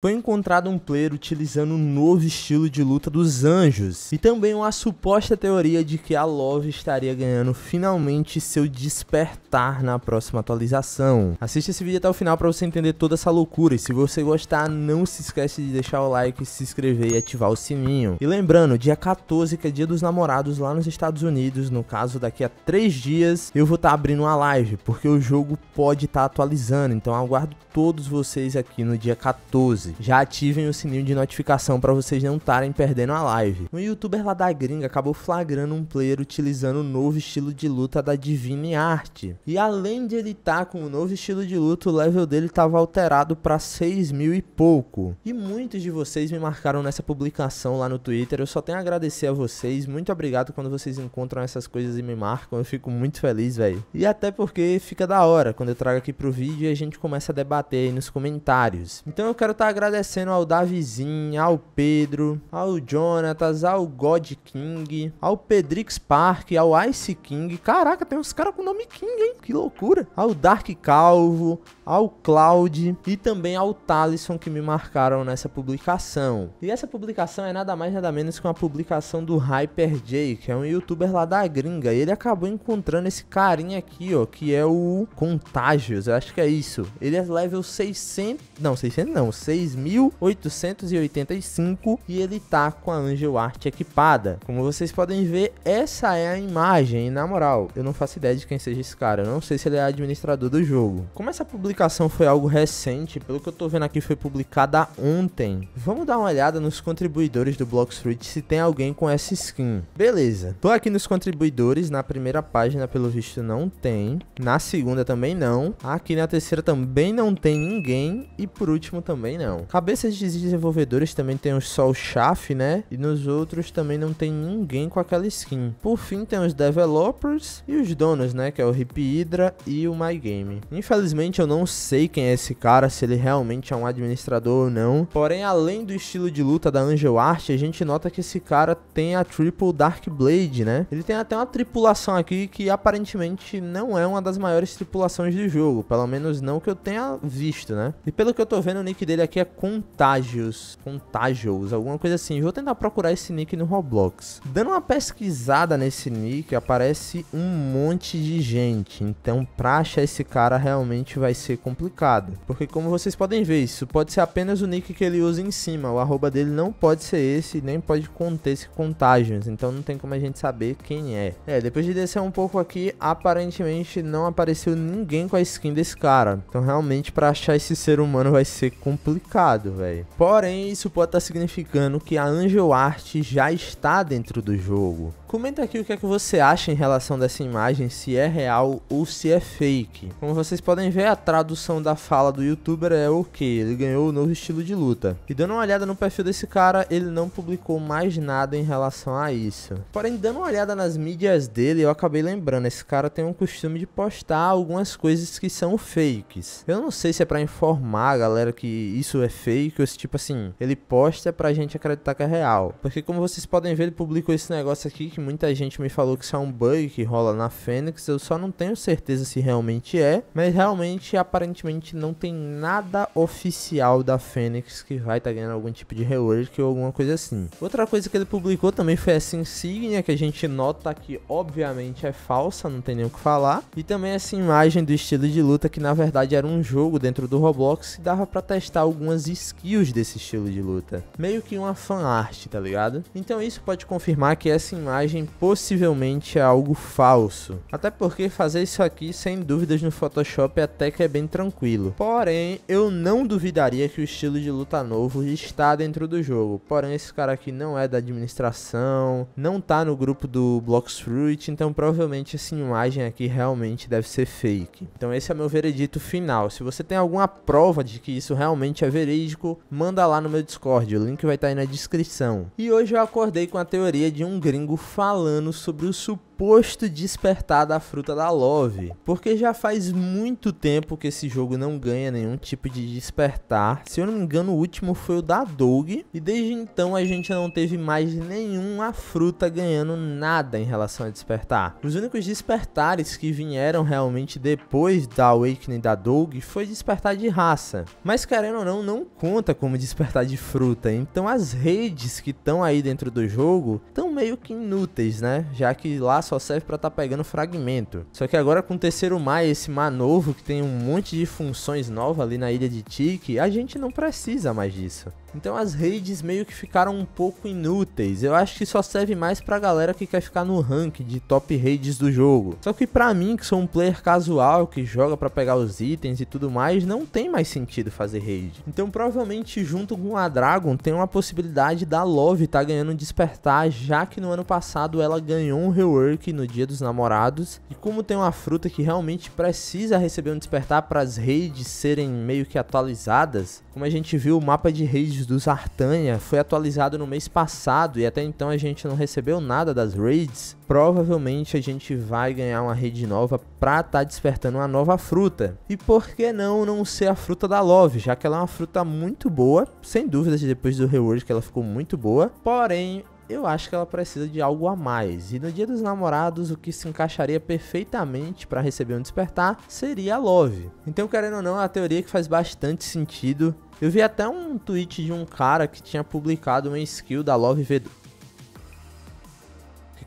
foi encontrado um player utilizando um novo estilo de luta dos anjos, e também uma suposta teoria de que a Love estaria ganhando finalmente seu despertar na próxima atualização. Assista esse vídeo até o final para você entender toda essa loucura, e se você gostar, não se esquece de deixar o like, se inscrever e ativar o sininho. E lembrando, dia 14, que é dia dos namorados lá nos Estados Unidos, no caso daqui a 3 dias, eu vou estar tá abrindo uma live, porque o jogo pode estar tá atualizando, então aguardo todos vocês aqui no dia 14. 12, já ativem o sininho de notificação para vocês não estarem perdendo a live. Um youtuber lá da gringa acabou flagrando um player utilizando o novo estilo de luta da Divine Art. E além de ele estar tá com o novo estilo de luta, o level dele estava alterado para 6 mil e pouco. E muitos de vocês me marcaram nessa publicação lá no Twitter, eu só tenho a agradecer a vocês, muito obrigado quando vocês encontram essas coisas e me marcam, eu fico muito feliz, velho. E até porque fica da hora quando eu trago aqui pro vídeo e a gente começa a debater aí nos comentários. Então eu quero estar tá agradecendo ao Davizinho, ao Pedro, ao Jonatas, ao God King, ao Pedrix Park, ao Ice King. Caraca, tem uns caras com nome King, hein? Que loucura. Ao Dark Calvo, ao Cloud e também ao Talisson que me marcaram nessa publicação. E essa publicação é nada mais nada menos que uma publicação do Hyperj, que é um youtuber lá da gringa. E ele acabou encontrando esse carinha aqui, ó, que é o Contagios. eu acho que é isso. Ele é level 600, não, 600 não, 6 3885 e ele tá com a Angel Art equipada. Como vocês podem ver, essa é a imagem. E na moral, eu não faço ideia de quem seja esse cara. Eu não sei se ele é administrador do jogo. Como essa publicação foi algo recente, pelo que eu tô vendo aqui, foi publicada ontem. Vamos dar uma olhada nos contribuidores do Fruit se tem alguém com essa skin. Beleza. Tô aqui nos contribuidores. Na primeira página, pelo visto, não tem. Na segunda também não. Aqui na terceira também não tem ninguém. E por último também não não. Cabeças de desenvolvedores também tem o Sol o né? E nos outros também não tem ninguém com aquela skin. Por fim, tem os developers e os donos, né? Que é o Hip Hydra e o My Game. Infelizmente, eu não sei quem é esse cara, se ele realmente é um administrador ou não. Porém, além do estilo de luta da Angel Art, a gente nota que esse cara tem a Triple Dark Blade, né? Ele tem até uma tripulação aqui que aparentemente não é uma das maiores tripulações do jogo, pelo menos não que eu tenha visto, né? E pelo que eu tô vendo, o nick dele aqui é Contagios. Contagios, alguma coisa assim. Eu vou tentar procurar esse nick no Roblox. Dando uma pesquisada nesse nick, aparece um monte de gente. Então, pra achar esse cara realmente vai ser complicado. Porque como vocês podem ver, isso pode ser apenas o nick que ele usa em cima. O arroba dele não pode ser esse, nem pode conter esse Contagios. Então não tem como a gente saber quem é. É, depois de descer um pouco aqui, aparentemente não apareceu ninguém com a skin desse cara. Então realmente pra achar esse ser humano vai ser complicado velho. Porém, isso pode estar tá significando que a Angel Art já está dentro do jogo. Comenta aqui o que é que você acha em relação dessa imagem, se é real ou se é fake. Como vocês podem ver, a tradução da fala do youtuber é o que? Ele ganhou o um novo estilo de luta. E dando uma olhada no perfil desse cara, ele não publicou mais nada em relação a isso. Porém, dando uma olhada nas mídias dele, eu acabei lembrando, esse cara tem um costume de postar algumas coisas que são fakes. Eu não sei se é para informar a galera que isso é é fake, ou se tipo assim, ele posta pra gente acreditar que é real. Porque como vocês podem ver, ele publicou esse negócio aqui que muita gente me falou que isso é um bug que rola na Fênix, eu só não tenho certeza se realmente é, mas realmente, aparentemente, não tem nada oficial da Fênix que vai estar tá ganhando algum tipo de rework ou alguma coisa assim. Outra coisa que ele publicou também foi essa insígnia que a gente nota que obviamente é falsa, não tem nem o que falar, e também essa imagem do estilo de luta que na verdade era um jogo dentro do Roblox que dava para testar algumas algumas skills desse estilo de luta. Meio que uma fan art, tá ligado? Então isso pode confirmar que essa imagem possivelmente é algo falso. Até porque fazer isso aqui sem dúvidas no Photoshop até que é bem tranquilo. Porém, eu não duvidaria que o estilo de luta novo está dentro do jogo. Porém, esse cara aqui não é da administração, não tá no grupo do Blocks Fruit, então provavelmente essa imagem aqui realmente deve ser fake. Então esse é meu veredito final. Se você tem alguma prova de que isso realmente é verídico, manda lá no meu Discord, o link vai estar tá aí na descrição. E hoje eu acordei com a teoria de um gringo falando sobre o suporte suposto despertar da fruta da Love, porque já faz muito tempo que esse jogo não ganha nenhum tipo de despertar. Se eu não me engano, o último foi o da Doug, e desde então a gente não teve mais nenhuma fruta ganhando nada em relação a despertar. Os únicos despertares que vieram realmente depois da Awakening da Doug foi despertar de raça, mas querendo ou não, não conta como despertar de fruta, então as redes que estão aí dentro do jogo estão meio que inúteis, né? Já que lá só serve para estar tá pegando fragmento. Só que agora com o terceiro mar, esse mar novo, que tem um monte de funções novas ali na ilha de Tiki, a gente não precisa mais disso. Então as raids meio que ficaram um pouco inúteis. Eu acho que só serve mais pra galera que quer ficar no rank de top raids do jogo. Só que pra mim, que sou um player casual, que joga para pegar os itens e tudo mais, não tem mais sentido fazer raid. Então provavelmente junto com a Dragon tem uma possibilidade da Love tá ganhando um despertar, já que no ano passado ela ganhou um rework que no Dia dos Namorados. E como tem uma fruta que realmente precisa receber um despertar para as redes serem meio que atualizadas, como a gente viu, o mapa de raids dos Artania foi atualizado no mês passado e até então a gente não recebeu nada das raids. Provavelmente a gente vai ganhar uma rede nova para estar tá despertando uma nova fruta. E por que não não ser a fruta da Love, já que ela é uma fruta muito boa, sem dúvidas depois do reward que ela ficou muito boa. Porém, eu acho que ela precisa de algo a mais. E no Dia dos Namorados, o que se encaixaria perfeitamente para receber um despertar seria a Love. Então, querendo ou não, é a teoria que faz bastante sentido. Eu vi até um tweet de um cara que tinha publicado uma skill da Love V2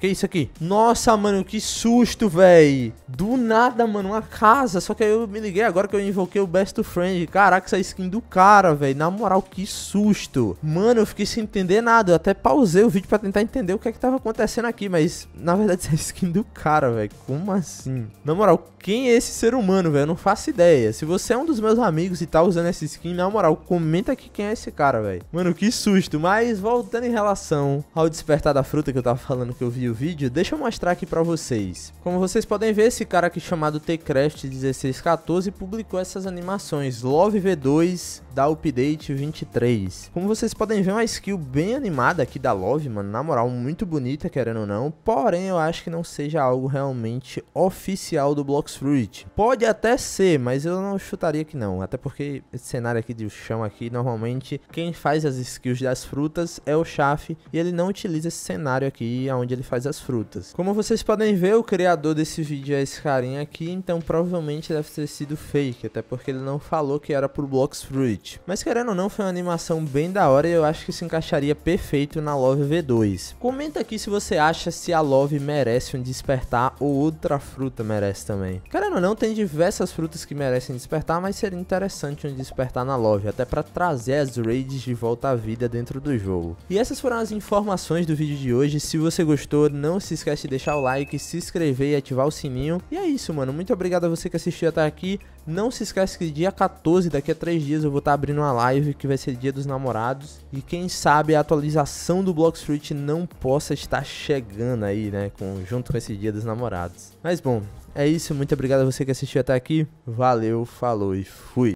que é isso aqui? Nossa, mano, que susto, véi. Do nada, mano, uma casa. Só que aí eu me liguei agora que eu invoquei o Best Friend. Caraca, essa skin do cara, véi. Na moral, que susto. Mano, eu fiquei sem entender nada. Eu até pausei o vídeo pra tentar entender o que é que tava acontecendo aqui. Mas, na verdade, essa skin do cara, véi. Como assim? Na moral, quem é esse ser humano, velho? Eu não faço ideia. Se você é um dos meus amigos e tá usando essa skin, na moral, comenta aqui quem é esse cara, velho. Mano, que susto. Mas, voltando em relação ao despertar da fruta que eu tava falando que eu vi o vídeo, deixa eu mostrar aqui pra vocês. Como vocês podem ver, esse cara aqui chamado tcraft 1614 publicou essas animações Love V2, da Update 23. Como vocês podem ver, é uma skill bem animada aqui da Love, mano, na moral, muito bonita, querendo ou não, porém eu acho que não seja algo realmente oficial do Blox Fruit. Pode até ser, mas eu não chutaria que não, até porque esse cenário aqui do chão aqui, normalmente, quem faz as skills das frutas é o Shaft, e ele não utiliza esse cenário aqui, onde ele faz as frutas. Como vocês podem ver, o criador desse vídeo é esse carinha aqui, então provavelmente deve ter sido fake, até porque ele não falou que era pro Blox Fruit. Switch. Mas querendo ou não, foi uma animação bem da hora e eu acho que se encaixaria perfeito na Love V2. Comenta aqui se você acha se a Love merece um despertar ou outra fruta merece também. Querendo ou não, tem diversas frutas que merecem despertar, mas seria interessante um despertar na Love, até para trazer as raids de volta à vida dentro do jogo. E essas foram as informações do vídeo de hoje. Se você gostou, não se esquece de deixar o like, se inscrever e ativar o sininho. E é isso, mano. Muito obrigado a você que assistiu até aqui. Não se esquece que dia 14, daqui a 3 dias, eu vou estar tá abrindo uma live que vai ser Dia dos Namorados. E quem sabe a atualização do Block Street não possa estar chegando aí, né? Com, junto com esse Dia dos Namorados. Mas bom, é isso. Muito obrigado a você que assistiu até aqui. Valeu, falou e fui.